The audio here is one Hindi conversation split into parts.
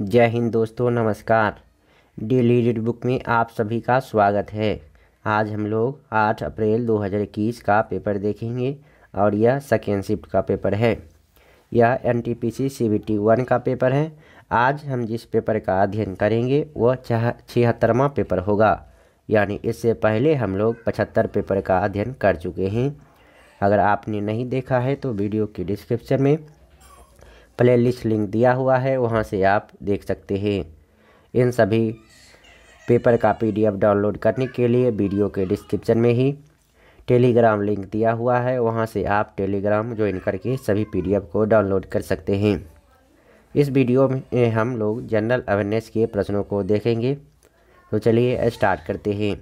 जय हिंद दोस्तों नमस्कार डेली रीड बुक में आप सभी का स्वागत है आज हम लोग 8 अप्रैल 2021 का पेपर देखेंगे और यह सेकेंड शिफ्ट का पेपर है यह N T P C C B T one का पेपर है आज हम जिस पेपर का अध्ययन करेंगे वह छह छिहत्तरवा पेपर होगा यानी इससे पहले हम लोग पचहत्तर पेपर का अध्ययन कर चुके हैं अगर आपने नहीं देखा है तो वीडियो की डिस्क्रिप्शन में प्लेलिस्ट लिंक दिया हुआ है वहाँ से आप देख सकते हैं इन सभी पेपर का पीडीएफ डाउनलोड करने के लिए वीडियो के डिस्क्रिप्शन में ही टेलीग्राम लिंक दिया हुआ है वहाँ से आप टेलीग्राम ज्वाइन करके सभी पीडीएफ को डाउनलोड कर सकते हैं इस वीडियो में हम लोग जनरल अवेयरनेस के प्रश्नों को देखेंगे तो चलिए स्टार्ट करते हैं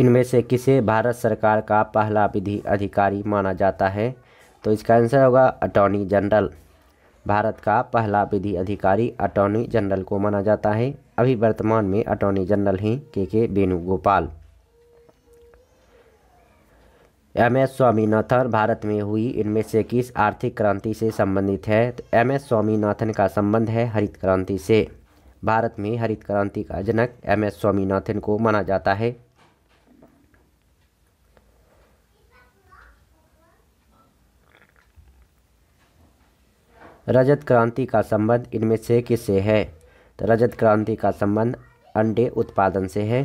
इनमें से किसे भारत सरकार का पहला विधि अधिकारी माना जाता है तो इसका आंसर होगा अटॉर्नी जनरल भारत का पहला विधि अधिकारी अटॉर्नी जनरल को माना जाता है अभी वर्तमान में अटॉर्नी जनरल हैं K K Venugopal M S Swaminathan Bharat में हुई इनमें से किस आर्थिक क्रांति से संबंधित है तो एम एस स्वामीनाथन का संबंध है हरित क्रांति से भारत में हरित क्रांति का जनक एम एस स्वामीनाथन को माना जाता है रजत क्रांति का संबंध इनमें से किससे है तो रजत क्रांति का संबंध अंडे उत्पादन से है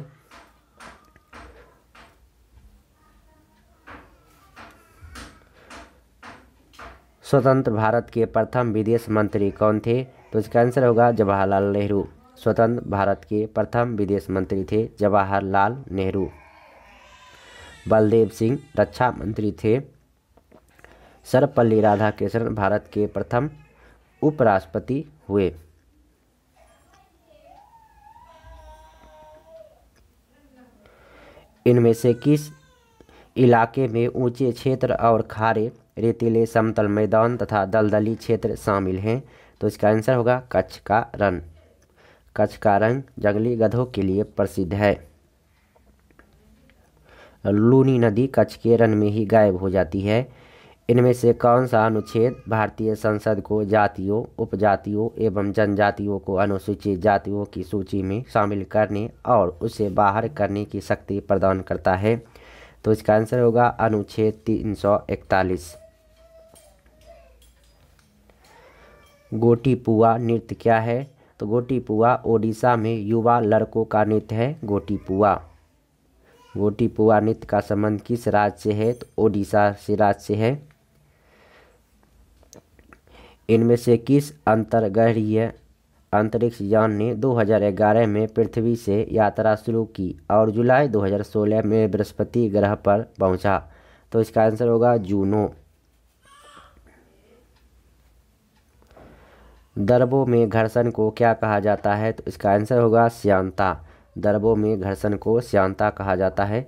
स्वतंत्र भारत के प्रथम विदेश मंत्री कौन थे तो इसका आंसर होगा जवाहरलाल नेहरू स्वतंत्र भारत के प्रथम विदेश मंत्री थे जवाहरलाल नेहरू बलदेव सिंह रक्षा मंत्री थे सर्वपल्ली राधाकृष्णन भारत के प्रथम उपराष्ट्रपति हुए इनमें से किस इलाके में ऊंचे क्षेत्र और खारे रेतीले समतल मैदान तथा दलदली क्षेत्र शामिल हैं तो इसका आंसर होगा कच्छ का रन कच्छ का रंग जंगली गधों के लिए प्रसिद्ध है लूनी नदी कच्छ के रन में ही गायब हो जाती है इनमें से कौन सा अनुच्छेद भारतीय संसद को जातियों उपजातियों एवं जनजातियों को अनुसूचित जातियों की सूची में शामिल करने और उसे बाहर करने की शक्ति प्रदान करता है तो इसका आंसर होगा अनुच्छेद 341 गोटीपुआ नृत्य क्या है तो गोटीपुआ ओडिशा में युवा लड़कों का नृत्य है गोटीपुआ गोटीपुआ नृत्य का संबंध किस राज्य से है तो ओडिशा से राज्य से है इनमें से किस अंतर्गृहीय अंतरिक्ष यान ने 2011 में पृथ्वी से यात्रा शुरू की और जुलाई 2016 में बृहस्पति ग्रह पर पहुंचा तो इसका आंसर होगा जूनो दरबों में घर्षण को क्या कहा जाता है तो इसका आंसर होगा श्यांता दरबों में घर्षण को श्यांता कहा जाता है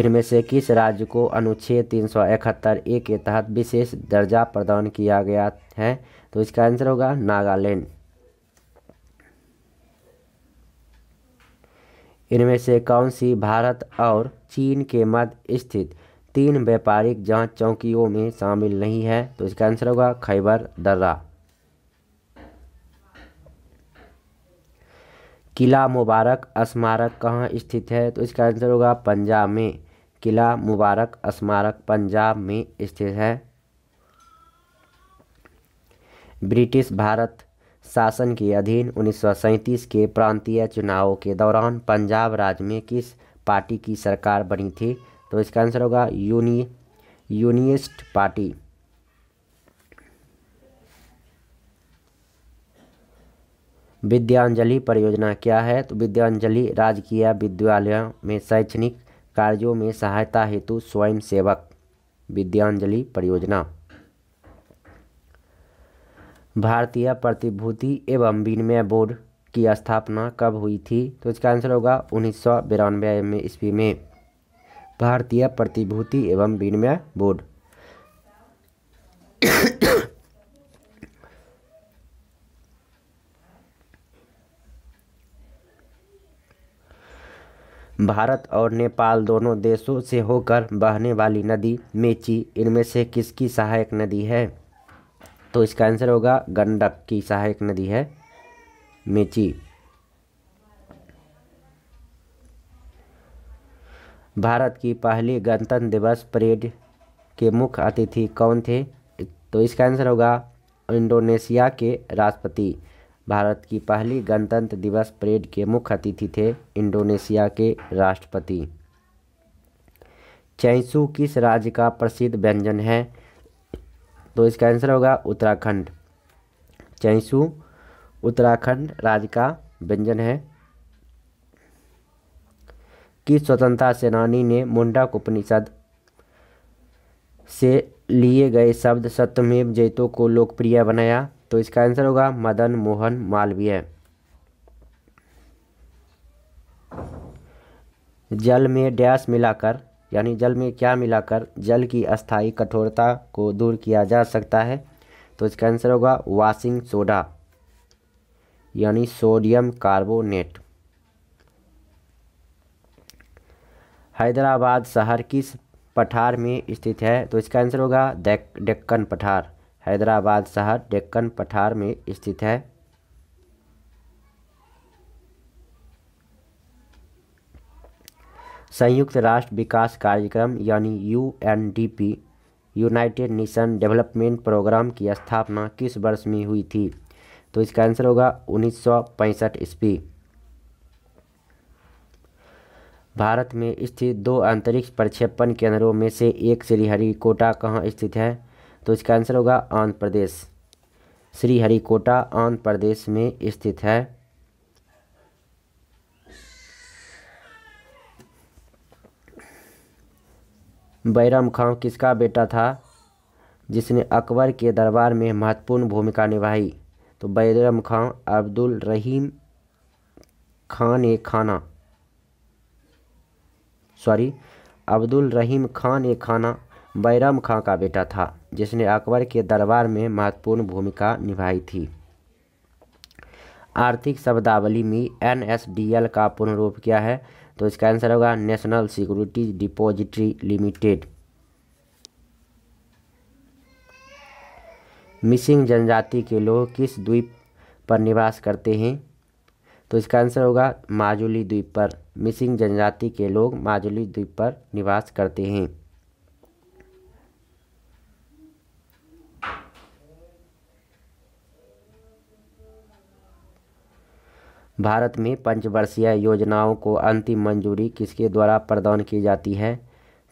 इनमें से किस राज्य को अनुच्छेद तीन सौ इकहत्तर ए के तहत विशेष दर्जा प्रदान किया गया है तो इसका आंसर होगा नागालैंड इनमें से कौन सी भारत और चीन के मध्य स्थित तीन व्यापारिक जांच चौकियों में शामिल नहीं है तो इसका आंसर होगा खैबर दर्रा किला मुबारक स्मारक कहाँ स्थित है तो इसका आंसर होगा पंजाब में किला मुबारक स्मारक पंजाब में स्थित है ब्रिटिश भारत शासन के अधीन उन्नीस के प्रांतीय चुनावों के दौरान पंजाब राज्य में किस पार्टी की सरकार बनी थी तो इसका आंसर होगा यूनि यूनिस्ट पार्टी विद्यांजलि परियोजना क्या है तो विद्यांजलि राजकीय विद्यालयों में शैक्षणिक कार्यों में सहायता हेतु स्वयं सेवक विद्यांजलि परियोजना भारतीय प्रतिभूति एवं विनिमय बोर्ड की स्थापना कब हुई थी तो इसका आंसर होगा उन्नीस सौ बिरानवे में ईस्वी में भारतीय प्रतिभूति एवं विनिमय बोर्ड भारत और नेपाल दोनों देशों से होकर बहने वाली नदी मेची इनमें से किसकी सहायक नदी है तो इसका आंसर होगा गंडक की सहायक नदी है मेची भारत की पहली गणतंत्र दिवस परेड के मुख्य अतिथि कौन थे तो इसका आंसर होगा इंडोनेशिया के राष्ट्रपति भारत की पहली गणतंत्र दिवस परेड के मुख्य अतिथि थे इंडोनेशिया के राष्ट्रपति चैंसू किस राज्य का प्रसिद्ध व्यंजन है तो इसका आंसर होगा उत्तराखंड चैंसू उत्तराखंड राज्य का व्यंजन है किस स्वतंत्रता सेनानी ने मुंडा उपनिषद से लिए गए शब्द सत्यमेव जैतों को लोकप्रिय बनाया तो इसका आंसर होगा मदन मोहन मालवीय जल में डैश मिलाकर यानी जल में क्या मिलाकर जल की अस्थाई कठोरता को दूर किया जा सकता है तो इसका आंसर होगा वाशिंग सोडा यानी सोडियम कार्बोनेट हैदराबाद शहर किस पठार में स्थित है तो इसका आंसर होगा डेक्कन पठार हैदराबाद शहर डेक्कन पठार में स्थित है संयुक्त राष्ट्र विकास कार्यक्रम यानी UNDP United Nation Development Programme की स्थापना किस वर्ष में हुई थी तो इसका आंसर होगा उन्नीस सौ पैंसठ ईस्वी भारत में स्थित दो अंतरिक्ष प्रक्षेपण केंद्रों में से एक श्रीहरिकोटा कहाँ स्थित है तो इसका आंसर होगा आंध्र प्रदेश श्रीहरिकोटा आंध्र प्रदेश में स्थित है बैरम खां किसका बेटा था जिसने अकबर के दरबार में महत्वपूर्ण भूमिका निभाई तो बैरम खां अब्दुल रहीम खान ए खाना सॉरी अब्दुल रहीम खान ए खाना बैरम खां का बेटा था जिसने अकबर के दरबार में महत्वपूर्ण भूमिका निभाई थी आर्थिक शब्दावली में एन एस डी एल का पूर्ण रूप क्या है तो इसका आंसर होगा National Security Depository Limited Mising जनजाति के लोग किस द्वीप पर निवास करते हैं तो इसका आंसर होगा माजुली द्वीप पर मिसिंग जनजाति के लोग माजुली द्वीप पर निवास करते हैं भारत में पंचवर्षीय योजनाओं को अंतिम मंजूरी किसके द्वारा प्रदान की जाती है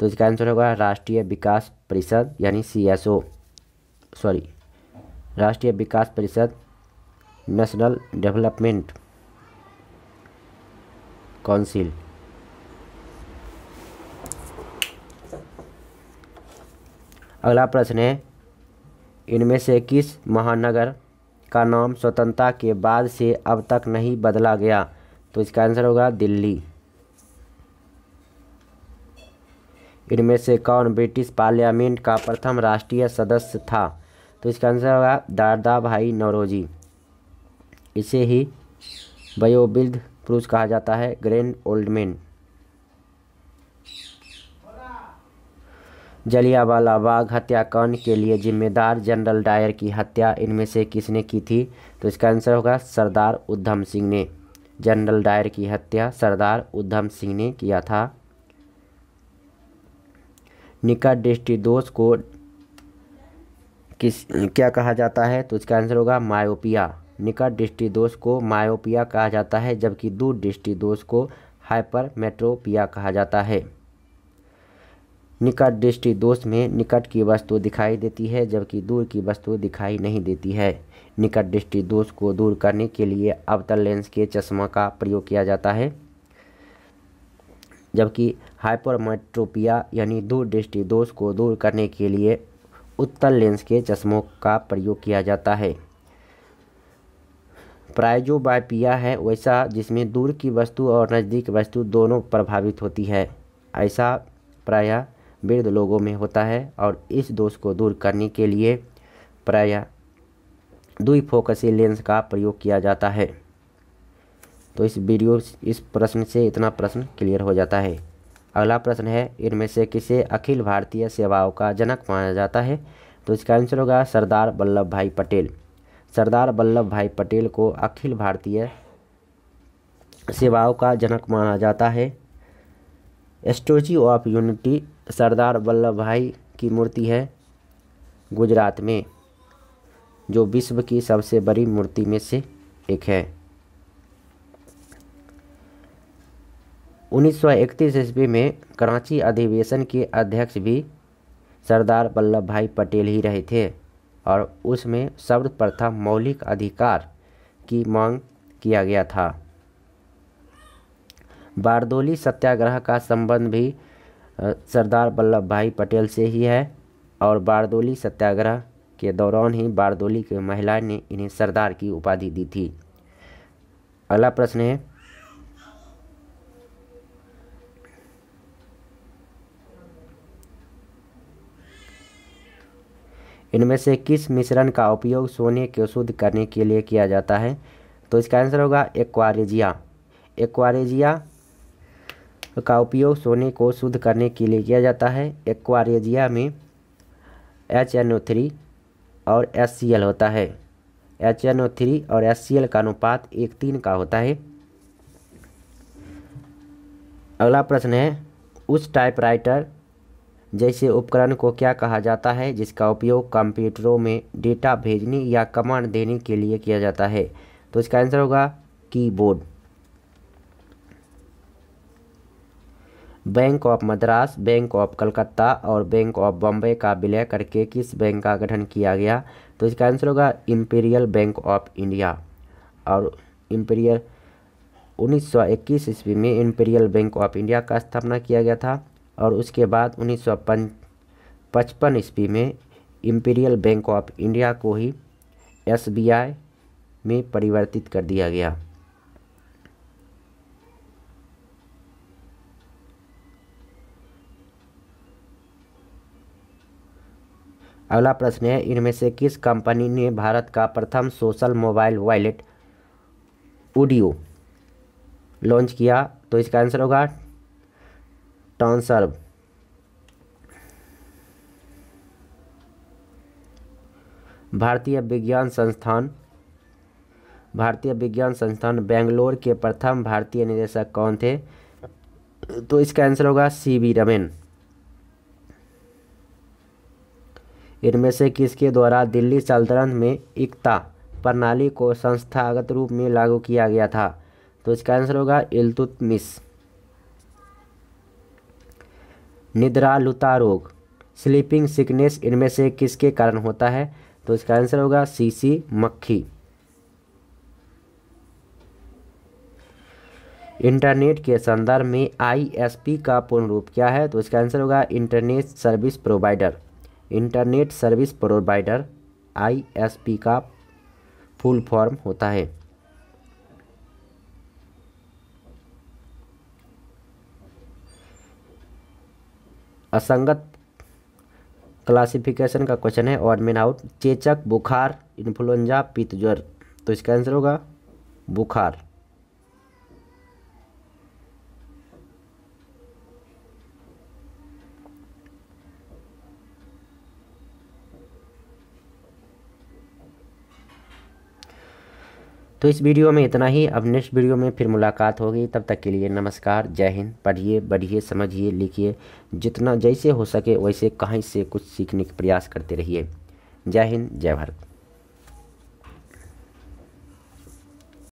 तो इसका आंसर होगा राष्ट्रीय विकास परिषद यानी सी एस ओ सॉरी राष्ट्रीय विकास परिषद नेशनल डेवलपमेंट काउंसिल अगला प्रश्न है इनमें से किस महानगर का नाम स्वतंत्रता के बाद से अब तक नहीं बदला गया तो इसका आंसर होगा दिल्ली इनमें से कौन ब्रिटिश पार्लियामेंट का प्रथम राष्ट्रीय सदस्य था तो इसका आंसर होगा दादा भाई नौरोजी इसे ही वयोवृद्ध पुरुष कहा जाता है ग्रैंड ओल्डमैन जलियावाला बाग हत्याकांड के लिए जिम्मेदार जनरल डायर की हत्या इनमें से किसने की थी तो इसका आंसर होगा सरदार उधम सिंह ने जनरल डायर की हत्या सरदार उधम सिंह ने किया था निकट दृष्टि दोष को किस क्या कहा जाता है तो इसका आंसर होगा मायोपिया निकट दृष्टि दोष को मायोपिया कहा जाता है जबकि दूर दृष्टि दोष को हाइपर मेट्रोपिया कहा जाता है निकट दृष्टि दोष में निकट की वस्तु दिखाई देती है जबकि दूर की वस्तु दिखाई नहीं देती है निकट दृष्टि दोष को दूर करने के लिए अवतल लेंस के चश्मा का प्रयोग किया जाता है जबकि हाइपरमेट्रोपिया यानी दूर दृष्टि दोष को दूर करने के लिए उत्तल लेंस के चश्मों का प्रयोग किया जाता है प्राइजोबायपिया है वैसा जिसमें दूर की वस्तु और नज़दीक वस्तु दोनों प्रभावित होती है ऐसा प्रायः वृद्ध लोगों में होता है और इस दोष को दूर करने के लिए प्राय फोकसी लेंस का प्रयोग किया जाता है तो इस वीडियो इस प्रश्न से इतना प्रश्न क्लियर हो जाता है अगला प्रश्न है इनमें से किसे अखिल भारतीय सेवाओं का जनक माना जाता है तो इसका आंसर होगा सरदार वल्लभ भाई पटेल सरदार वल्लभ भाई पटेल को अखिल भारतीय सेवाओं का जनक माना जाता है Statue of Unity Sardar Vallabh Bhai की मूर्ति है गुजरात में जो विश्व की सबसे बड़ी मूर्ति में से एक है 1931 ईस्वी में कराची अधिवेशन के अध्यक्ष भी सरदार वल्लभ भाई पटेल ही रहे थे और उसमें सर्वप्रथम मौलिक अधिकार की मांग किया गया था बारदोली सत्याग्रह का संबंध भी सरदार वल्लभ भाई पटेल से ही है और बारदोली सत्याग्रह के दौरान ही बारदोली के महिला ने इन्हें सरदार की उपाधि दी थी अगला प्रश्न है इनमें से किस मिश्रण का उपयोग सोने को शुद्ध करने के लिए किया जाता है तो इसका आंसर होगा एक्वारेजिया एक्वारेजिया का उपयोग सोने को शुद्ध करने के लिए किया जाता है एक्वारेजिया में एच एन ओ थ्री और एस सी एल होता है एच एन ओ थ्री और एस सी एल का अनुपात एक तीन का होता है अगला प्रश्न है उस टाइपराइटर जैसे उपकरण को क्या कहा जाता है जिसका उपयोग कंप्यूटरों में डेटा भेजने या कमांड देने के लिए किया जाता है तो इसका आंसर होगा keyboard bank of Madras bank of Calcutta और बैंक ऑफ बम्बे का विलय करके किस बैंक का गठन किया गया तो इसका आंसर होगा इम्पीरियल बैंक ऑफ इंडिया और इम्पीरियल 1921 ईस्वी में इम्पीरियल बैंक ऑफ इंडिया का स्थापना किया गया था और उसके बाद उन्नीस पचपन ईस्वी में इम्पीरियल बैंक ऑफ इंडिया को ही एस में परिवर्तित कर दिया गया अगला प्रश्न है इनमें से किस कंपनी ने भारत का प्रथम सोशल मोबाइल वॉलेट ओडियो लॉन्च किया तो इसका आंसर होगा टॉन्सर्व भारतीय विज्ञान संस्थान भारतीय विज्ञान संस्थान बेंगलोर के प्रथम भारतीय निदेशक कौन थे तो इसका आंसर होगा सी वी रमेन इनमें से किसके द्वारा दिल्ली सल्तनत में एकता प्रणाली को संस्थागत रूप में लागू किया गया था तो इसका आंसर होगा इलतुतमिस निद्रालुता रोग स्लीपिंग सिकनेस इनमें से किसके कारण होता है तो इसका आंसर होगा सीसी मक्खी इंटरनेट के संदर्भ में आईएसपी का पूर्ण रूप क्या है तो इसका आंसर होगा internet service provider internet service provider ISP का फुल फॉर्म होता है असंगत क्लासिफिकेशन का क्वेश्चन है और मेन आउट चेचक बुखार इन्फ्लुएंजा पित्त तो इसका आंसर होगा बुखार तो इस वीडियो में इतना ही अब नेक्स्ट वीडियो में फिर मुलाकात होगी तब तक के लिए नमस्कार जय हिंद पढ़िए बढ़िए समझिए लिखिए जितना जैसे हो सके वैसे कहीं से कुछ सीखने का प्रयास करते रहिए जय हिंद जय भारत